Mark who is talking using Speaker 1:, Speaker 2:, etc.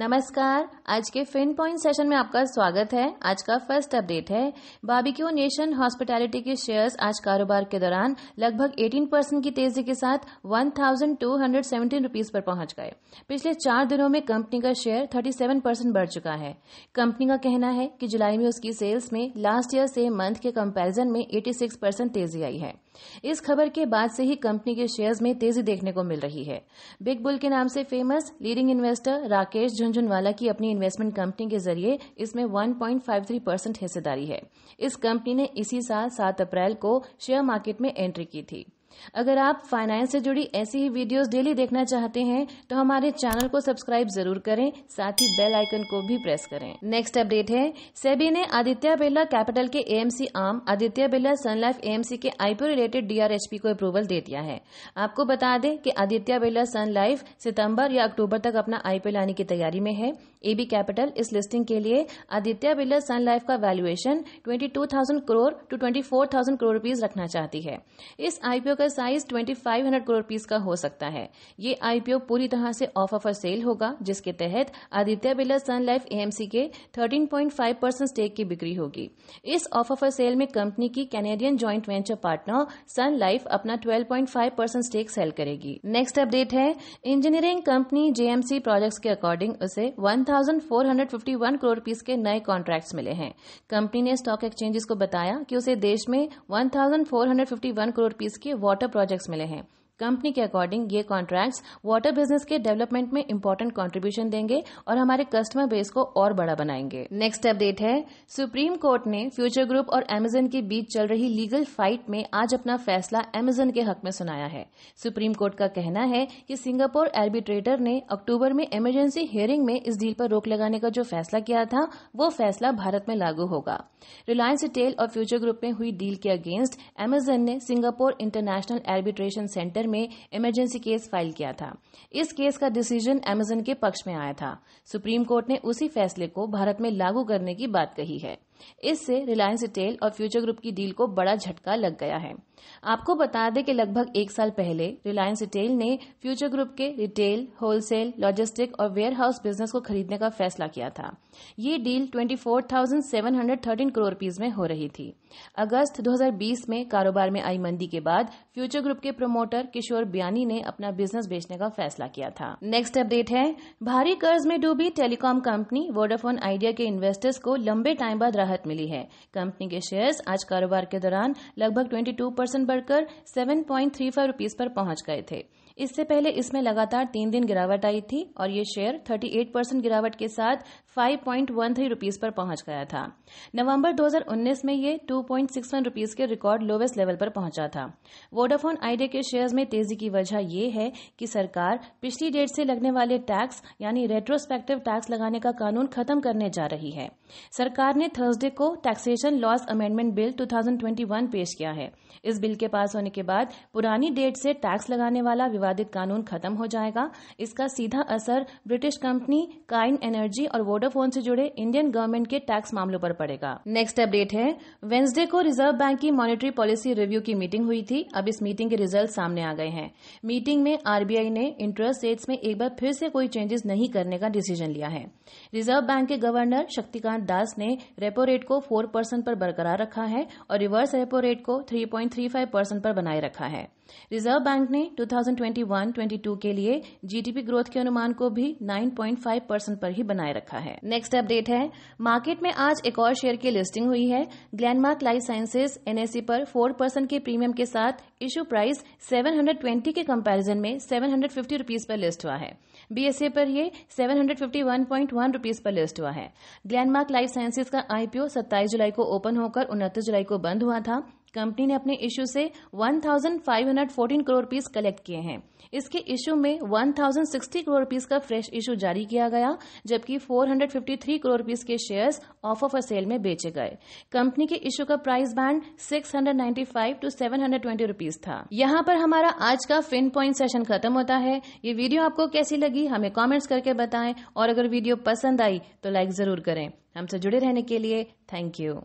Speaker 1: नमस्कार आज के फिन पॉइंट सेशन में आपका स्वागत है आज का फर्स्ट अपडेट है बाबिक्यू नेशन हॉस्पिटैलिटी के शेयर्स आज कारोबार के दौरान लगभग 18 परसेंट की तेजी के साथ 1,217 थाउजेंड पर पहुंच गए पिछले चार दिनों में कंपनी का शेयर 37 परसेंट बढ़ चुका है कंपनी का कहना है कि जुलाई में उसकी सेल्स में लास्ट ईयर से मंथ के कंपेरिजन में एटी तेजी आई है इस खबर के बाद से ही कंपनी के शेयर्स में तेजी देखने को मिल रही है बिग बुल के नाम से famous leading investor Rakesh Jhunjhunwala की अपनी इन्वेस्टमेंट कंपनी के जरिए इसमें 1.53 परसेंट हिस्सेदारी है इस कंपनी ने इसी साल सात अप्रैल को शेयर मार्केट में एंट्री की थी अगर आप फाइनेंस से जुड़ी ऐसी ही वीडियोस डेली देखना चाहते हैं तो हमारे चैनल को सब्सक्राइब जरूर करें साथ ही बेल आइकन को भी प्रेस करें नेक्स्ट अपडेट है सेबी ने आदित्य बिरला कैपिटल के एएमसी आम आदित्य बिरला सनलाइफ एएमसी के आईपीओ रिलेटेड डीआरएचपी को अप्रूवल दे दिया है आपको बता दें कि आदित्य बिरला सनलाइफ सितंबर या अक्टूबर तक अपना आईपीओ लाने की तैयारी में है एबी कैपिटल इस लिस्टिंग के लिए आदित्य बिरला सनलाइफ का valuation twenty crore two twenty crore rupees रखना चाहती है इस आईपीओ का साइज 2500 करोड़ रुपीस का हो सकता है ये आईपीओ पूरी तरह से ऑफ ऑफर सेल होगा जिसके तहत Aditya Birla sun life AMC के 13.5 परसेंट स्टेक की बिक्री होगी इस ऑफ ऑफर सेल में कंपनी की Canadian joint venture partner sun life अपना 12.5 परसेंट स्टेक सेल करेगी नेक्स्ट अपडेट है इंजीनियरिंग कंपनी जेएमसी प्रोजेक्ट्स के अकॉर्डिंग उसे 1451 करोड़ रुपीस के नए कॉन्ट्रैक्ट्स मिले हैं कंपनी ने स्टॉक एक्सचेंजेस को बताया कि उसे देश में 1451 करोड़ रुपीस के वाटर प्रोजेक्ट्स मिले हैं कंपनी के अकॉर्डिंग ये कॉन्ट्रैक्ट्स वाटर बिजनेस के डेवलपमेंट में इम्पोर्टेंट कंट्रीब्यूशन देंगे और हमारे कस्टमर बेस को और बड़ा बनाएंगे नेक्स्ट अपडेट है सुप्रीम कोर्ट ने फ्यूचर ग्रुप और एमेजन के बीच चल रही लीगल फाइट में आज अपना फैसला एमेजन के हक में सुनाया है सुप्रीम कोर्ट का कहना है कि सिंगापुर एर्बिट्रेटर ने अक्टूबर में इमरजेंसी हियरिंग में इस डील पर रोक लगाने का जो फैसला किया था वो फैसला भारत में लागू होगा रिलायंस रिटेल और फ्यूचर ग्रुप में हुई डील के अगेंस्ट एमेजन ने सिंगापुर इंटरनेशनल एर्बिट्रेशन सेंटर में इमरजेंसी केस फाइल किया था इस केस का डिसीजन अमेजन के पक्ष में आया था सुप्रीम कोर्ट ने उसी फैसले को भारत में लागू करने की बात कही है इससे रिलायंस रिटेल और फ्यूचर ग्रुप की डील को बड़ा झटका लग गया है आपको बता दें कि लगभग एक साल पहले रिलायंस रिटेल ने फ्यूचर ग्रुप के रिटेल होलसेल लॉजिस्टिक और वेयर हाउस बिजनेस को खरीदने का फैसला किया था ये डील 24,713 करोड़ रुपीज में हो रही थी अगस्त 2020 में कारोबार में आई मंदी के बाद फ्यूचर ग्रुप के प्रमोटर किशोर बियानी ने अपना बिजनेस बेचने का फैसला किया था नेक्स्ट अपडेट है भारी कर्ज में डूबी टेलीकॉम कंपनी वोडाफोन आइडिया के इन्वेस्टर्स को लंबे टाइम बाद राहत मिली है कंपनी के शेयर्स आज कारोबार के दौरान लगभग 22 परसेंट बढ़कर 7.35 रुपीस पर पहुंच गए थे इससे पहले इसमें लगातार तीन दिन गिरावट आई थी और ये शेयर 38 परसेंट गिरावट के साथ 5.13 पॉइंट पर पहुंच गया था नवंबर 2019 में ये 2.61 पॉइंट के रिकॉर्ड लोवेस्ट लेवल पर पहुंचा था वोडाफोन आईडिया के शेयर्स में तेजी की वजह यह है कि सरकार पिछली डेट से लगने वाले टैक्स यानी रेट्रोस्पेक्टिव टैक्स लगाने का कानून खत्म करने जा रही है सरकार ने थर्सडे को टैक्सेशन लॉस अमेंडमेंट बिल 2021 पेश किया है इस बिल के पास होने के बाद पुरानी डेट से टैक्स लगाने वाला विवाद विवादित कानून खत्म हो जाएगा इसका सीधा असर ब्रिटिश कंपनी काइन एनर्जी और वोडाफोन से जुड़े इंडियन गवर्नमेंट के टैक्स मामलों पर पड़ेगा नेक्स्ट अपडेट है वेंसडे को रिजर्व बैंक की मॉनेटरी पॉलिसी रिव्यू की मीटिंग हुई थी अब इस मीटिंग के रिजल्ट सामने आ गए हैं मीटिंग में आरबीआई ने इंटरेस्ट रेट्स में एक बार फिर से कोई चेंजेस नहीं करने का डिसीजन लिया है रिजर्व बैंक के गवर्नर शक्तिकांत दास ने रेपो रेट को फोर परसेंट पर बरकरार रखा है और रिवर्स रेपो रेट को थ्री थ्री फाइव परसेंट पर बनाए रखा है रिजर्व बैंक ने 2021-22 के लिए जीडीपी ग्रोथ के अनुमान को भी 9.5 परसेंट पर ही बनाए रखा है नेक्स्ट अपडेट है मार्केट में आज एक और शेयर की लिस्टिंग हुई है ग्लैंडमार्क लाइफ साइंसेज एनएससी पर 4 परसेंट के प्रीमियम के साथ इश्यू प्राइस 720 के कंपैरिजन में 750 हंड्रेड पर लिस्ट हुआ है बीएसए पर ये 751.1 रुपीस पर लिस्ट हुआ है ग्लैंडमार्क लाइफ साइंसेज का आईपीओ 27 जुलाई को ओपन होकर उनतीस जुलाई को बंद हुआ था कंपनी ने अपने इशू से 1,514 करोड़ रुपीस कलेक्ट किए हैं इसके इशू में 1,060 करोड़ रुपीस का फ्रेश इशू जारी किया गया जबकि 453 करोड़ रुपीस के शेयर्स ऑफ ऑफ सेल में बेचे गए कंपनी के इशू का प्राइस बैंड 695 टू 720 रुपीस था यहाँ पर हमारा आज का फिन पॉइंट सेशन खत्म होता है ये वीडियो आपको कैसी लगी हमें कॉमेंट्स करके बताएं और अगर वीडियो पसंद आई तो लाइक जरूर करें हमसे जुड़े रहने के लिए थैंक यू